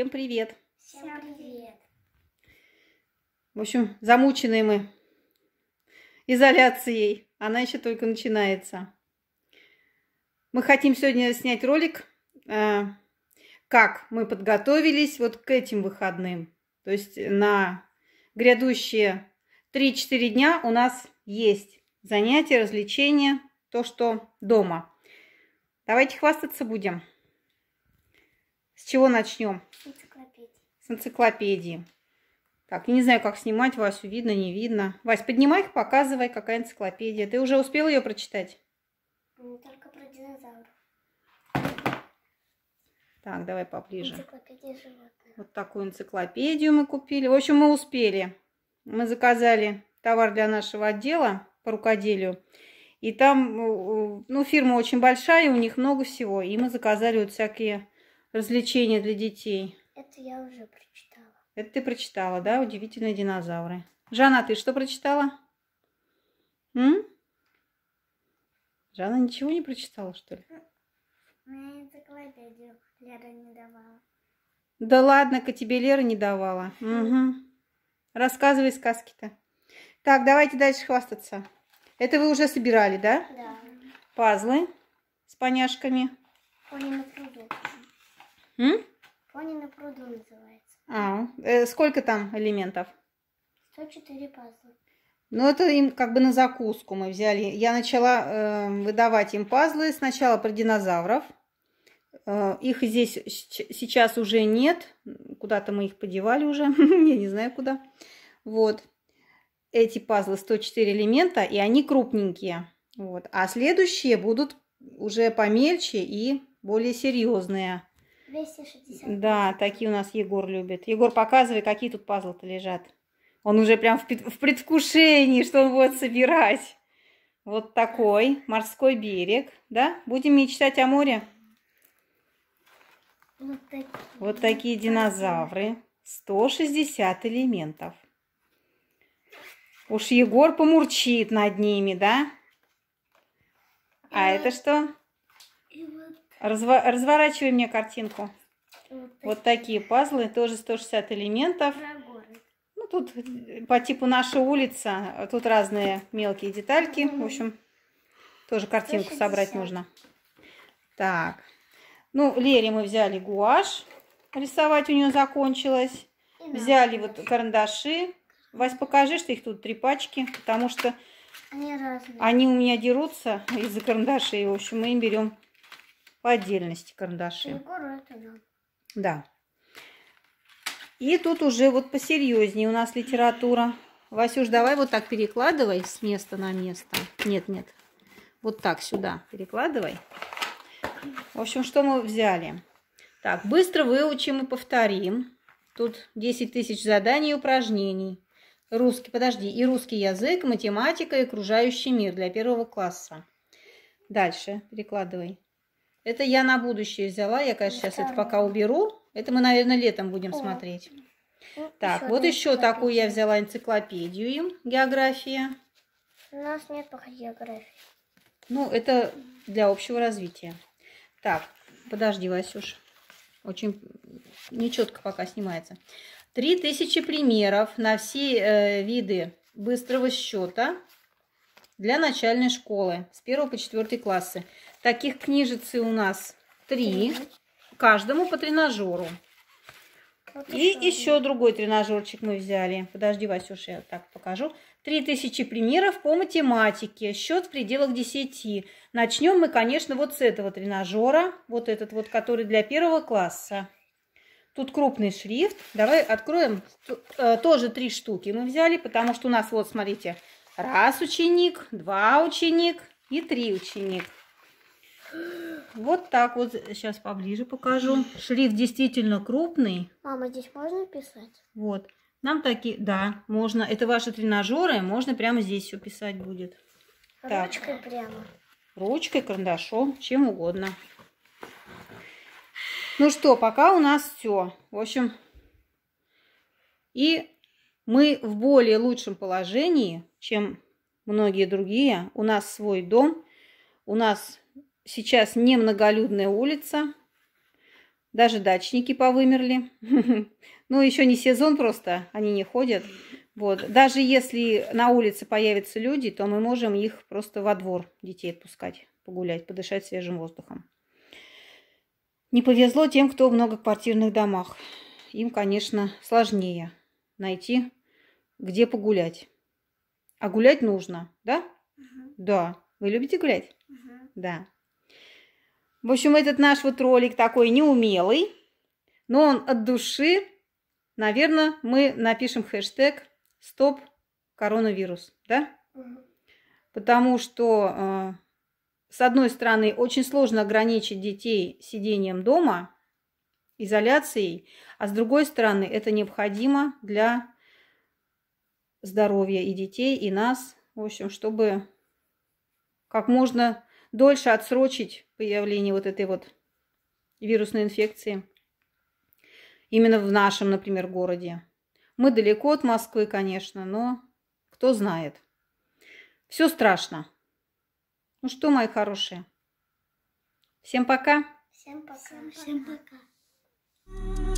Всем привет. Всем привет. В общем, замученные мы изоляцией. Она еще только начинается. Мы хотим сегодня снять ролик, э, как мы подготовились вот к этим выходным. То есть на грядущие 3-4 дня у нас есть занятия, развлечения, то, что дома. Давайте хвастаться будем. С чего начнем? С энциклопедии. Так, я не знаю, как снимать, Васю, видно, не видно. Вась, поднимай их, показывай, какая энциклопедия. Ты уже успел ее прочитать? Ну, только про динозавров. Так, давай поближе. Энциклопедия животных. Вот такую энциклопедию мы купили. В общем, мы успели. Мы заказали товар для нашего отдела по рукоделию. И там, э, э, ну, фирма очень большая, у них много всего. И мы заказали вот всякие развлечения для детей. Это я уже прочитала. Это ты прочитала, да? Удивительные динозавры. Жанна, а ты что прочитала? М? Жанна ничего не прочитала, что ли? Лера не давала. Да ладно-ка, тебе Лера не давала. Угу. Рассказывай сказки-то. Так, давайте дальше хвастаться. Это вы уже собирали, да? Да. Пазлы с поняшками. Ой, на М? Пони на пруду называется. А, э, сколько там элементов? 104 пазла. Ну, это им как бы на закуску мы взяли. Я начала э, выдавать им пазлы сначала про динозавров. Э, их здесь сейчас уже нет. Куда-то мы их подевали уже. Я не знаю куда. Вот. Эти пазлы 104 элемента, и они крупненькие. Вот. А следующие будут уже помельче и более серьезные. Да, такие у нас Егор любит. Егор, показывай, какие тут пазлы-то лежат. Он уже прям в, в предвкушении, что он будет собирать. Вот такой морской берег. Да? Будем мечтать о море? Вот такие, вот такие динозавры. 160 элементов. Уж Егор помурчит над ними, да? А И э, это что? Разво разворачивай мне картинку. Вот, такие пазлы, тоже 160 элементов. Ну, тут э, по типу наша улица, а тут разные мелкие детальки. В общем, тоже картинку собрать нужно. Так. Ну, Лере мы взяли гуашь. Рисовать у нее закончилось. взяли вот карандаши. Вась, покажи, что их тут три пачки, потому что они, они у меня дерутся из-за карандашей. В общем, мы им берем по отдельности карандаши. Ну, да. И тут уже вот посерьезнее у нас литература. Васюш, давай вот так перекладывай с места на место. Нет, нет. Вот так сюда перекладывай. В общем, что мы взяли? Так, быстро выучим и повторим. Тут 10 тысяч заданий и упражнений. Русский, подожди, и русский язык, математика и окружающий мир для первого класса. Дальше перекладывай. Это я на будущее взяла. Я, конечно, сейчас это пока уберу. Это мы, наверное, летом будем смотреть. Ну, так, вот еще такую я взяла энциклопедию им, география. У нас нет пока географии. Ну, это для общего развития. Так, подожди, Васюш. Очень нечетко пока снимается. Три тысячи примеров на все э, виды быстрого счета для начальной школы с первого по четвертый классы. Таких книжицы у нас три. Каждому по тренажеру. И еще другой тренажерчик мы взяли. Подожди, Васюша, я так покажу. Три тысячи примеров по математике. Счет в пределах десяти. Начнем мы, конечно, вот с этого тренажера. Вот этот вот, который для первого класса. Тут крупный шрифт. Давай откроем. Э, тоже три штуки мы взяли, потому что у нас, вот, смотрите, раз ученик, два ученик и три ученик. Вот так вот. Э, сейчас поближе покажу. Шрифт действительно крупный. Мама, здесь можно писать? Вот. Нам такие... Да, можно. Это ваши тренажеры. Можно прямо здесь все писать будет. Ручкой прямо. Ручкой, карандашом, чем угодно. Ну что, пока у нас все. В общем, и мы в более лучшем положении, чем многие другие. У нас свой дом, у нас сейчас не многолюдная улица. Даже дачники повымерли. Ну, еще не сезон просто, они не ходят. Вот. Даже если на улице появятся люди, то мы можем их просто во двор детей отпускать, погулять, подышать свежим воздухом. Не повезло тем, кто в многоквартирных домах. Им, конечно, сложнее найти, где погулять. А гулять нужно, да? Угу. Да. Вы любите гулять? Угу. Да. В общем, этот наш вот ролик такой неумелый, но он от души. Наверное, мы напишем хэштег «Стоп коронавирус», да? Потому что, э, с одной стороны, очень сложно ограничить детей сидением дома, изоляцией, а с другой стороны, это необходимо для здоровья и детей, и нас, в общем, чтобы как можно дольше отсрочить появление вот этой вот вирусной инфекции. Именно в нашем, например, городе. Мы далеко от Москвы, конечно, но кто знает. Все страшно. Ну что, мои хорошие, всем пока. Всем пока. Всем пока.